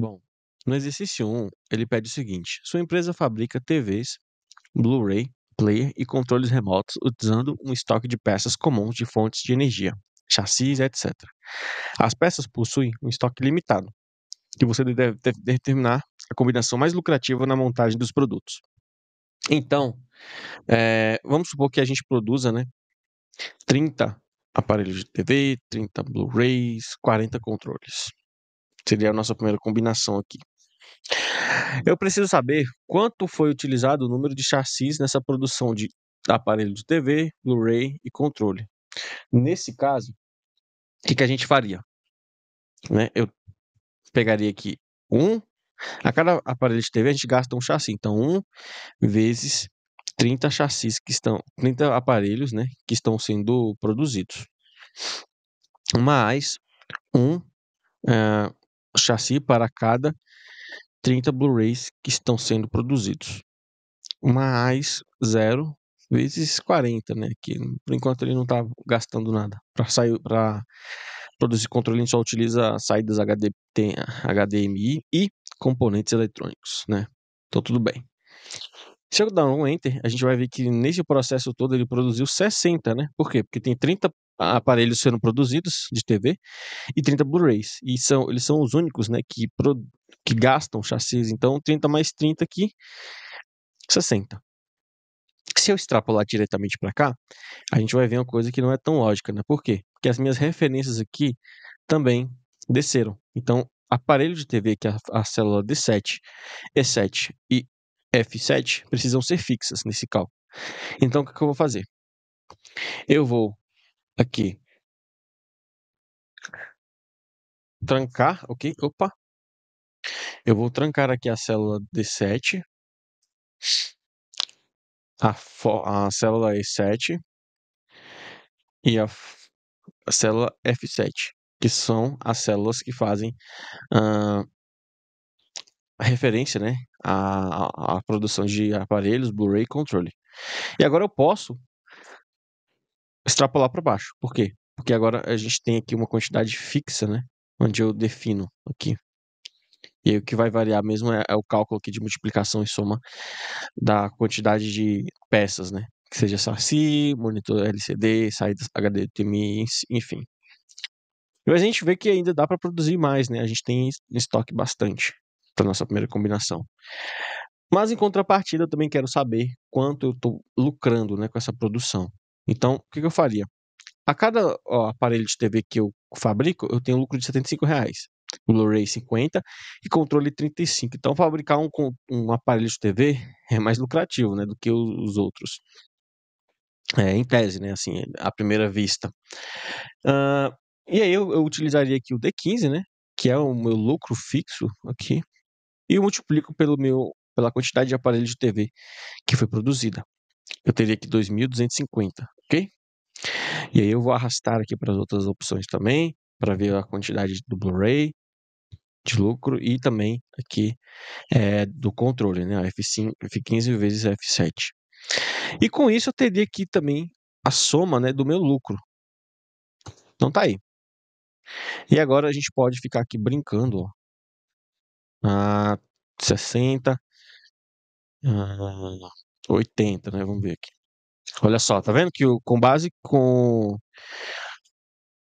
Bom, no exercício 1, ele pede o seguinte: sua empresa fabrica TVs, Blu-ray, player e controles remotos utilizando um estoque de peças comuns de fontes de energia, chassis, etc. As peças possuem um estoque limitado, que você deve determinar a combinação mais lucrativa na montagem dos produtos. Então, é, vamos supor que a gente produza né, 30 aparelhos de TV, 30 Blu-rays, 40 controles. Seria a nossa primeira combinação aqui. Eu preciso saber quanto foi utilizado o número de chassis nessa produção de aparelho de TV, Blu-ray e controle. Nesse caso, o que, que, a gente faria? Né? Eu pegaria aqui um. A cada aparelho de TV a gente gasta um chassi. Então, um vezes 30 chassis que estão. 30 aparelhos né, que estão sendo produzidos. Mais um. Uh, chassi para cada 30 Blu-rays que estão sendo produzidos. Mais 0 vezes 40, né? Que por enquanto ele não está gastando nada. Para sair para produzir controle, ele só utiliza saídas HD, tem HDMI e componentes eletrônicos, né? Então tudo bem. Se eu dar um enter, a gente vai ver que nesse processo todo ele produziu 60, né? Por quê? Porque tem 30 aparelhos sendo produzidos de TV e 30 Blu-rays. E são, eles são os únicos né, que, pro, que gastam chassis. Então, 30 mais 30 aqui, 60. Se eu extrapolar diretamente para cá, a gente vai ver uma coisa que não é tão lógica. Né? Por quê? Porque as minhas referências aqui também desceram. Então, aparelho de TV que é a, a célula D7, E7 e F7 precisam ser fixas nesse cálculo. Então, o que, que eu vou fazer? Eu vou Aqui. Trancar, ok? Opa. Eu vou trancar aqui a célula D7. A, a célula E7. E a, a, célula F7. Que são as células que fazem uh, referência, né? A, a, produção de aparelhos, Blu-ray controle. E agora eu posso extrapolar para baixo. Por quê? Porque agora a gente tem aqui uma quantidade fixa, né? Onde eu defino aqui. E aí o que vai variar mesmo é, é o cálculo aqui de multiplicação e soma da quantidade de peças, né? Que seja SACI, monitor LCD, saídas HDMI, enfim. Mas a gente vê que ainda dá para produzir mais, né? A gente tem em estoque bastante para nossa primeira combinação. Mas em contrapartida, eu também quero saber quanto eu estou lucrando né, com essa produção. Então, o que, que eu faria? A cada ó, aparelho de TV que eu fabrico, eu tenho um lucro de 75 reais. Blu-ray 50 e controle 35. Então, fabricar um, um aparelho de TV é mais lucrativo né, do que os outros. É, em tese, né? Assim, à primeira vista. Uh, e aí eu, eu, utilizaria aqui o D15, né? Que é o meu lucro fixo aqui. E eu multiplico pelo meu, pela quantidade de aparelhos de TV que foi produzida eu teria aqui 2.250, ok? E aí eu vou arrastar aqui para as outras opções também, para ver a quantidade do Blu-ray de lucro e também aqui é, do controle, né? F5, F15 vezes F7. E com isso eu teria aqui também a soma né, do meu lucro. Então tá aí. E agora a gente pode ficar aqui brincando, ó. Ah, 60, ah, 80, né? Vamos ver aqui. Olha só, tá vendo que o, com base com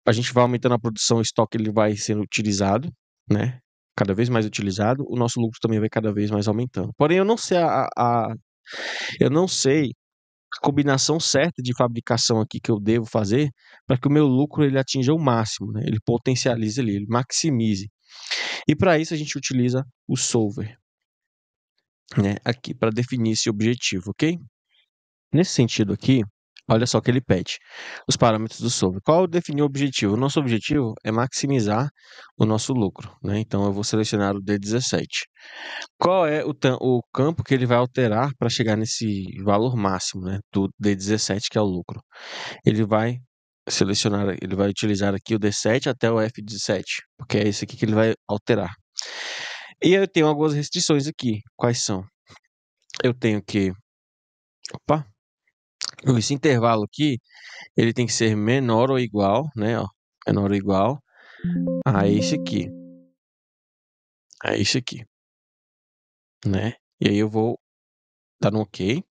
a gente vai aumentando a produção, o estoque ele vai sendo utilizado, né? Cada vez mais utilizado, o nosso lucro também vai cada vez mais aumentando. Porém, eu não sei a, a eu não sei a combinação certa de fabricação aqui que eu devo fazer para que o meu lucro ele atinja o máximo, né? Ele potencialize ele, ele maximize. E para isso a gente utiliza o solver né, aqui para definir esse objetivo, ok? Nesse sentido aqui, olha só o que ele pede. Os parâmetros do sobre. Qual definir o objetivo? O nosso objetivo é maximizar o nosso lucro, né? Então eu vou selecionar o D17. Qual é o, o campo que ele vai alterar para chegar nesse valor máximo, né, do D17 que é o lucro? Ele vai selecionar, ele vai utilizar aqui o D7 até o F17, porque é esse aqui que ele vai alterar. E eu tenho algumas restrições aqui. Quais são? Eu tenho que. Opa! Esse intervalo aqui, ele tem que ser menor ou igual, né? Ó, menor ou igual a esse aqui. A esse aqui. Né? E aí eu vou dar no OK.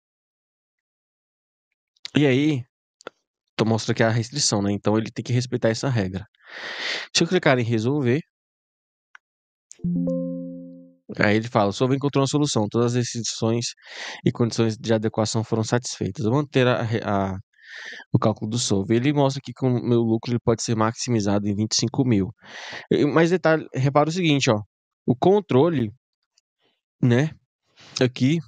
E aí, tô mostrando aqui a restrição, né? Então ele tem que respeitar essa regra. Se eu clicar em resolver, Aí ele fala: o Sova encontrou uma solução. Todas as restrições e condições de adequação foram satisfeitas. Vou manter a, a, o cálculo do SOV. Ele mostra que com o meu lucro ele pode ser maximizado em 25 mil. Mas detalhe, repara o seguinte: ó, o controle, né, aqui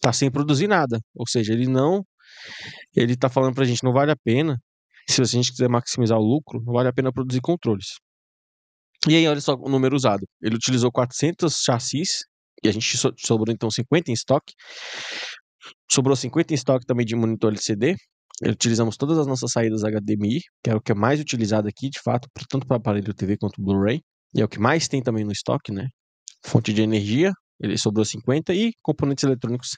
tá sem produzir nada. Ou seja, ele não. Ele tá falando pra gente: não vale a pena. Se a gente quiser maximizar o lucro, não vale a pena produzir controles. E aí, olha só o número usado. Ele utilizou 400 chassis, e a gente so sobrou então 50 em estoque. Sobrou 50 em estoque também de monitor LCD. Utilizamos todas as nossas saídas HDMI, que é o que é mais utilizado aqui, de fato, tanto para aparelho TV quanto Blu-ray. E é o que mais tem também no estoque, né? Fonte de energia, ele sobrou 50 e componentes eletrônicos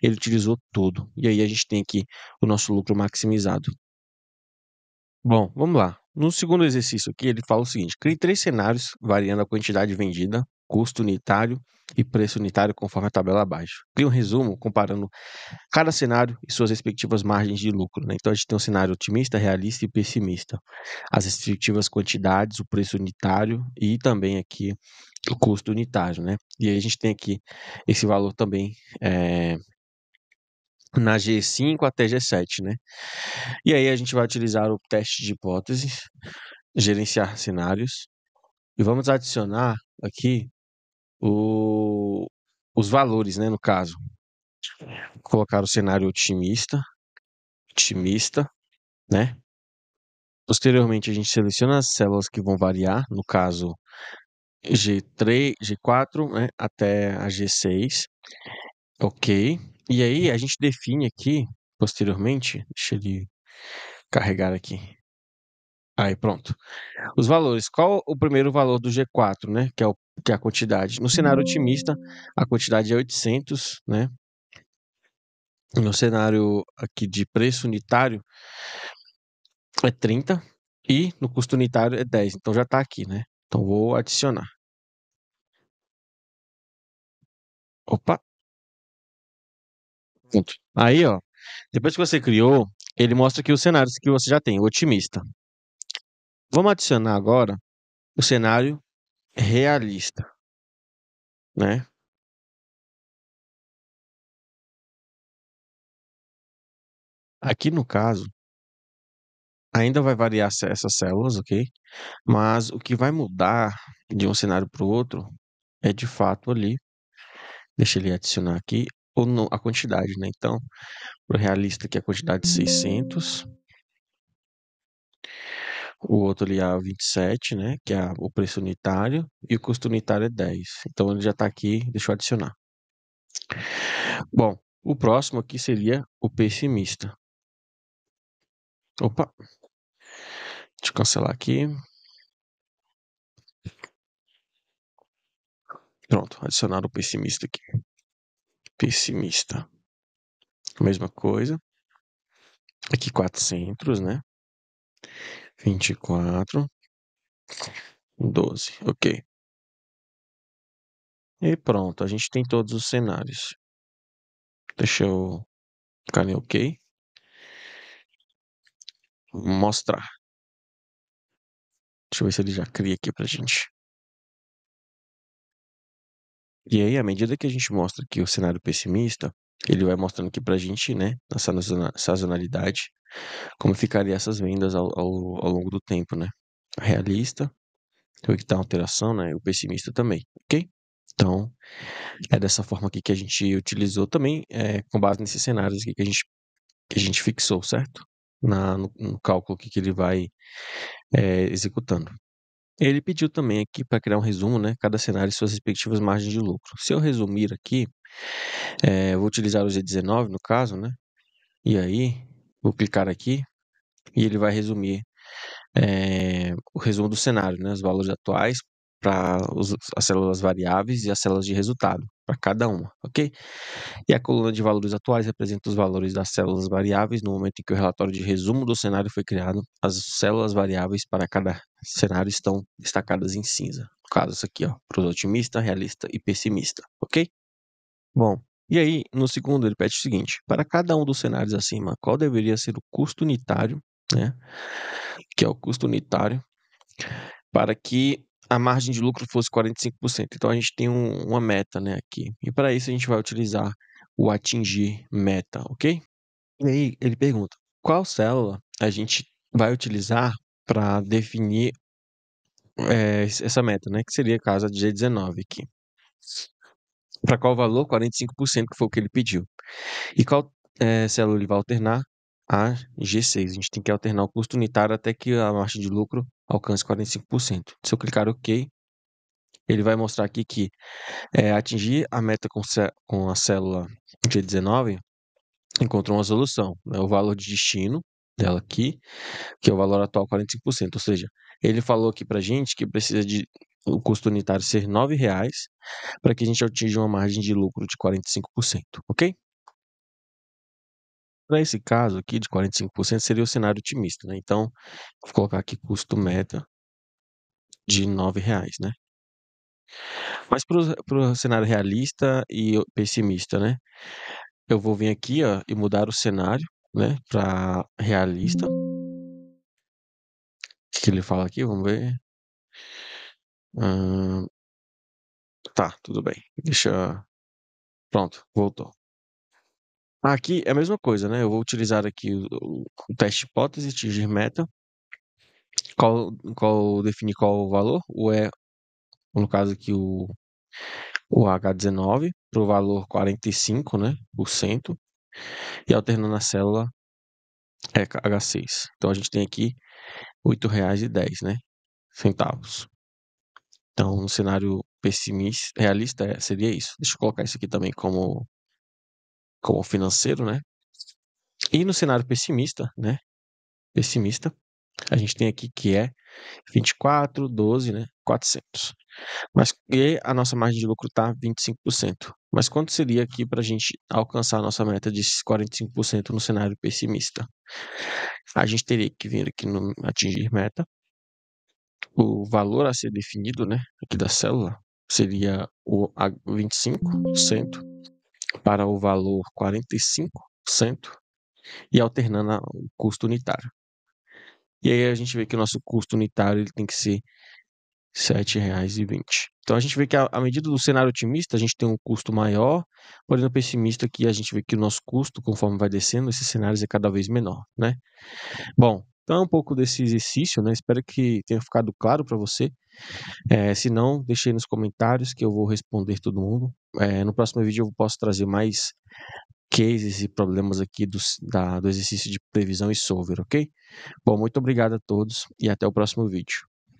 ele utilizou todo. E aí a gente tem aqui o nosso lucro maximizado. Bom, vamos lá. No segundo exercício aqui, ele fala o seguinte: crie três cenários variando a quantidade vendida, custo unitário e preço unitário conforme a tabela abaixo. Crie um resumo comparando cada cenário e suas respectivas margens de lucro. Né? Então a gente tem um cenário otimista, realista e pessimista. As respectivas quantidades, o preço unitário e também aqui o custo unitário. Né? E aí a gente tem aqui esse valor também é, na G5 até G7, né? E aí a gente vai utilizar o teste de hipóteses, gerenciar cenários, e vamos adicionar aqui o, os valores, né, no caso. Vou colocar o cenário otimista, otimista, né? Posteriormente a gente seleciona as células que vão variar, no caso G3, G4, né, até a G6. OK. E aí a gente define aqui, posteriormente, deixa ele carregar aqui. Aí pronto. Os valores. Qual o primeiro valor do G4, né? Que é, o, que é a quantidade. No cenário otimista, a quantidade é 800, né? No cenário aqui de preço unitário, é 30. E no custo unitário é 10. Então já está aqui, né? Então vou adicionar. Opa, Ponto. Aí, ó, depois que você criou, ele mostra aqui os cenários que você já tem, o otimista. Vamos adicionar agora o cenário realista, né? Aqui no caso, ainda vai variar essas células, ok? Mas o que vai mudar de um cenário para o outro é de fato ali. Deixa ele adicionar aqui ou a quantidade, né? Então, o realista aqui é a quantidade de 600. O outro ali é a 27, né? Que é o preço unitário. E o custo unitário é 10. Então, ele já está aqui. Deixa eu adicionar. Bom, o próximo aqui seria o pessimista. Opa! Deixa eu cancelar aqui. Pronto, adicionar o pessimista aqui pessimista. Mesma coisa. Aqui quatro centros, né? 24, 12, ok. E pronto, a gente tem todos os cenários. Deixa eu ficar em OK. Vou mostrar. Deixa eu ver se ele já cria aqui pra gente. E aí, à medida que a gente mostra que o cenário pessimista, ele vai mostrando aqui para a gente, né, na sazonalidade, como ficariam essas vendas ao, ao, ao longo do tempo, né? realista, o que está alteração, né? O pessimista também, ok? Então, é dessa forma aqui que a gente utilizou também, é, com base nesses cenários aqui que a gente, que a gente fixou, certo? Na, no, no cálculo que ele vai é, executando. Ele pediu também aqui para criar um resumo, né? Cada cenário e suas respectivas margens de lucro. Se eu resumir aqui, eh, vou utilizar o G19 no caso, né? E aí, vou clicar aqui e ele vai resumir eh, o resumo do cenário, né? Os valores atuais para as células variáveis e as células de resultado, para cada uma, ok? E a coluna de valores atuais representa os valores das células variáveis no momento em que o relatório de resumo do cenário foi criado. As células variáveis para cada cenário estão destacadas em cinza. No caso, isso aqui, ó, para os otimista, realista e pessimista, ok? Bom, e aí, no segundo, ele pede o seguinte: para cada um dos cenários acima, qual deveria ser o custo unitário, né? Que é o custo unitário, para que a margem de lucro fosse 45%. Então a gente tem um, uma meta né, aqui. E para isso a gente vai utilizar o atingir meta, ok? E aí ele pergunta: qual célula a gente vai utilizar para definir é, essa meta, né? Que seria a casa de G19 aqui. Para qual valor? 45%, que foi o que ele pediu. E qual é, célula ele vai alternar? A G6. A gente tem que alternar o custo unitário até que a margem de lucro alcance 45%. Se eu clicar OK, ele vai mostrar aqui que é, atingir a meta com, com a célula G19 encontrou uma solução, né? o valor de destino dela aqui, que é o valor atual 45%, ou seja, ele falou aqui para gente que precisa de o custo unitário ser R$ 9,00 para que a gente atinja uma margem de lucro de 45%, ok? para esse caso aqui de 45% seria o cenário otimista, né, então vou colocar aqui custo meta de R$ 9,00, né. Mas para o cenário realista e pessimista, né, eu vou vir aqui, ó, e mudar o cenário, né, para realista. O que ele fala aqui? Vamos ver. Hum, tá, tudo bem. Deixa. Pronto, voltou. Aqui é a mesma coisa, né? Eu vou utilizar aqui o, o teste hipótese, atingir meta. Qual, qual definir qual o valor? O é, no caso aqui, o, o H19, para o valor 45%, né? Por cento, e alternando a célula é H6. Então a gente tem aqui R$ 8,10, né? Centavos. Então, no cenário pessimista, realista, é, seria isso. Deixa eu colocar isso aqui também como como financeiro, né? E no cenário pessimista, né? Pessimista, a gente tem aqui que é 24, 12, né? 400. Mas e a nossa margem de lucro está 25%. Mas quanto seria aqui para a gente alcançar a nossa meta de 45% no cenário pessimista? A gente teria que vir aqui no atingir meta. O valor a ser definido, né? Aqui da célula seria o 25% para o valor 45% e alternando o custo unitário. E aí a gente vê que o nosso custo unitário ele tem que ser R$ 7,20. Então a gente vê que à medida do cenário otimista, a gente tem um custo maior, porém no pessimista aqui é a gente vê que o nosso custo, conforme vai descendo, esses cenários é cada vez menor, né? Bom, então é um pouco desse exercício, né? Espero que tenha ficado claro para você. É, se não, deixe aí nos comentários que eu vou responder todo mundo. É, no próximo vídeo eu posso trazer mais cases e problemas aqui do, da, do exercício de previsão e solver, ok? Bom, muito obrigado a todos e até o próximo vídeo.